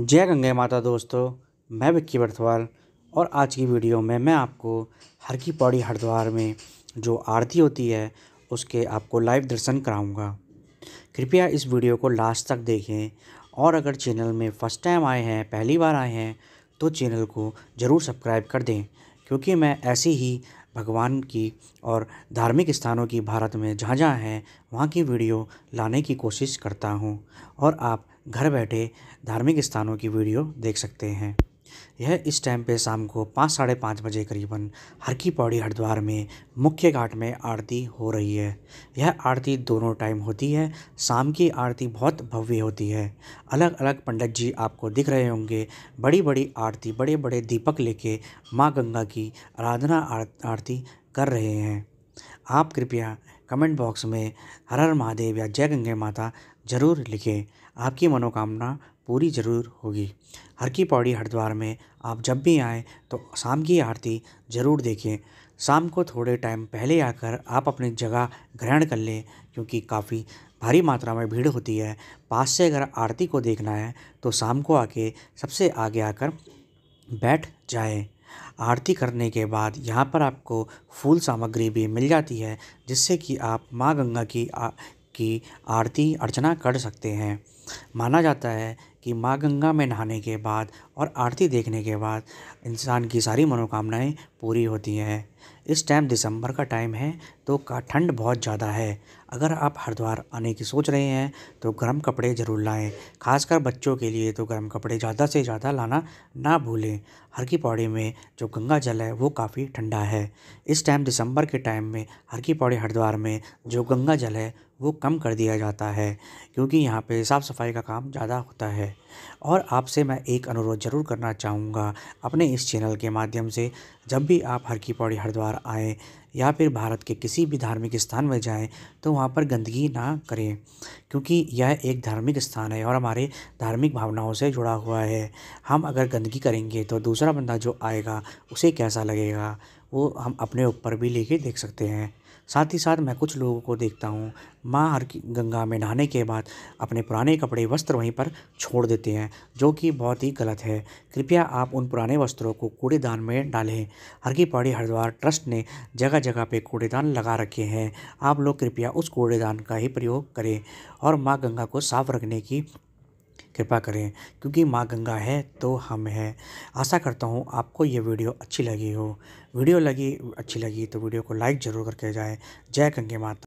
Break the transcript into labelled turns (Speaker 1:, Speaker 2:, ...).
Speaker 1: जय गंगे माता दोस्तों मैं विक्की बर्थवाल और आज की वीडियो में मैं आपको हर की पौड़ी हरिद्वार में जो आरती होती है उसके आपको लाइव दर्शन कराऊंगा कृपया इस वीडियो को लास्ट तक देखें और अगर चैनल में फ़र्स्ट टाइम आए हैं पहली बार आए हैं तो चैनल को ज़रूर सब्सक्राइब कर दें क्योंकि मैं ऐसी ही भगवान की और धार्मिक स्थानों की भारत में जहाँ जहाँ हैं वहाँ की वीडियो लाने की कोशिश करता हूँ और आप घर बैठे धार्मिक स्थानों की वीडियो देख सकते हैं यह इस टाइम पे शाम को पाँच साढ़े पाँच बजे करीबन हर की पौड़ी हरिद्वार में मुख्य घाट में आरती हो रही है यह आरती दोनों टाइम होती है शाम की आरती बहुत भव्य होती है अलग अलग पंडित जी आपको दिख रहे होंगे बड़ी बड़ी आरती बड़े बड़े दीपक लेके माँ गंगा की आराधना आरती कर रहे हैं आप कृपया कमेंट बॉक्स में हर हर महादेव या जय गंगे माता ज़रूर लिखें आपकी मनोकामना पूरी ज़रूर होगी हर की पौड़ी हरिद्वार में आप जब भी आएँ तो शाम की आरती ज़रूर देखें शाम को थोड़े टाइम पहले आकर आप अपनी जगह ग्रहण कर लें क्योंकि काफ़ी भारी मात्रा में भीड़ होती है पास से अगर आरती को देखना है तो शाम को आके सबसे आगे आकर बैठ जाए आरती करने के बाद यहाँ पर आपको फूल सामग्री भी मिल जाती है जिससे कि आप माँ गंगा की आ, की आरती अर्चना कर सकते हैं माना जाता है कि माँ गंगा में नहाने के बाद और आरती देखने के बाद इंसान की सारी मनोकामनाएं पूरी होती हैं इस टाइम दिसंबर का टाइम है तो का ठंड बहुत ज़्यादा है अगर आप हरिद्वार आने की सोच रहे हैं तो गर्म कपड़े ज़रूर लाएं खासकर बच्चों के लिए तो गर्म कपड़े ज़्यादा से ज़्यादा लाना ना भूलें हर की पौड़ी में जो गंगा जल है वो काफ़ी ठंडा है इस टाइम दिसंबर के टाइम में हर की पौड़ी हरिद्वार में जो गंगा जल है वो कम कर दिया जाता है क्योंकि यहाँ पे साफ़ सफाई का काम ज़्यादा होता है है और आपसे मैं एक अनुरोध ज़रूर करना चाहूँगा अपने इस चैनल के माध्यम से जब भी आप हर की पौड़ी हरिद्वार आएँ या फिर भारत के किसी भी धार्मिक स्थान में जाएं तो वहाँ पर गंदगी ना करें क्योंकि यह एक धार्मिक स्थान है और हमारे धार्मिक भावनाओं से जुड़ा हुआ है हम अगर गंदगी करेंगे तो दूसरा बंदा जो आएगा उसे कैसा लगेगा वो हम अपने ऊपर भी लेके देख सकते हैं साथ ही साथ मैं कुछ लोगों को देखता हूँ माँ हर की गंगा में नहाने के बाद अपने पुराने कपड़े वस्त्र वहीं पर छोड़ देते हैं जो कि बहुत ही गलत है कृपया आप उन पुराने वस्त्रों को कूड़ेदान में डालें हर की पौड़ी हरिद्वार ट्रस्ट ने जगह जगह पे कूड़ेदान लगा रखे हैं आप लोग कृपया उस कूड़ेदान का ही प्रयोग करें और माँ गंगा को साफ रखने की कृपा करें क्योंकि माँ गंगा है तो हम हैं आशा करता हूँ आपको ये वीडियो अच्छी लगी हो वीडियो लगी अच्छी लगी तो वीडियो को लाइक ज़रूर करके जाए जय गंगे माता